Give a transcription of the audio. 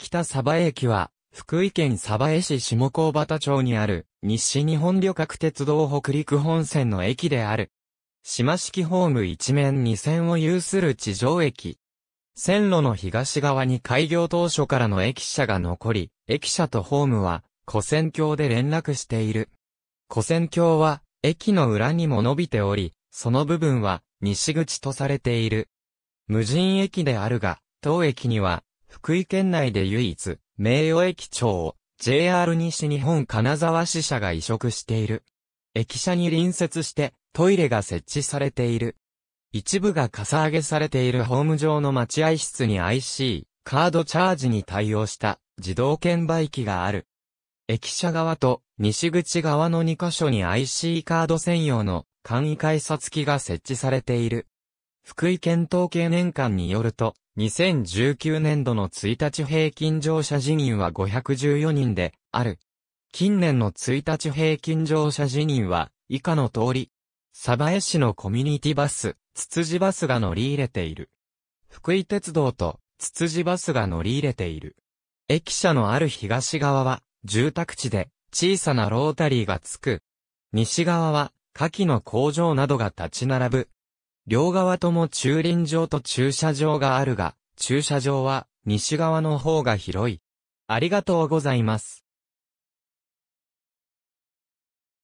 北鯖江駅は、福井県鯖江市下高畑町にある、西日本旅客鉄道北陸本線の駅である。島式ホーム一面二線を有する地上駅。線路の東側に開業当初からの駅舎が残り、駅舎とホームは、古線橋で連絡している。古線橋は、駅の裏にも伸びており、その部分は、西口とされている。無人駅であるが、当駅には、福井県内で唯一、名誉駅長を JR 西日本金沢支社が移植している。駅舎に隣接してトイレが設置されている。一部がかさ上げされているホーム上の待合室に IC、カードチャージに対応した自動券売機がある。駅舎側と西口側の2箇所に IC カード専用の簡易改札機が設置されている。福井県統計年間によると、2019年度の1日平均乗車人員は514人である。近年の1日平均乗車人員は以下の通り、鯖江市のコミュニティバス、つつじバスが乗り入れている。福井鉄道とつつじバスが乗り入れている。駅舎のある東側は住宅地で小さなロータリーがつく。西側は、下記の工場などが立ち並ぶ両側とも駐輪場と駐車場があるが、駐車場は西側の方が広い。ありがとうございます。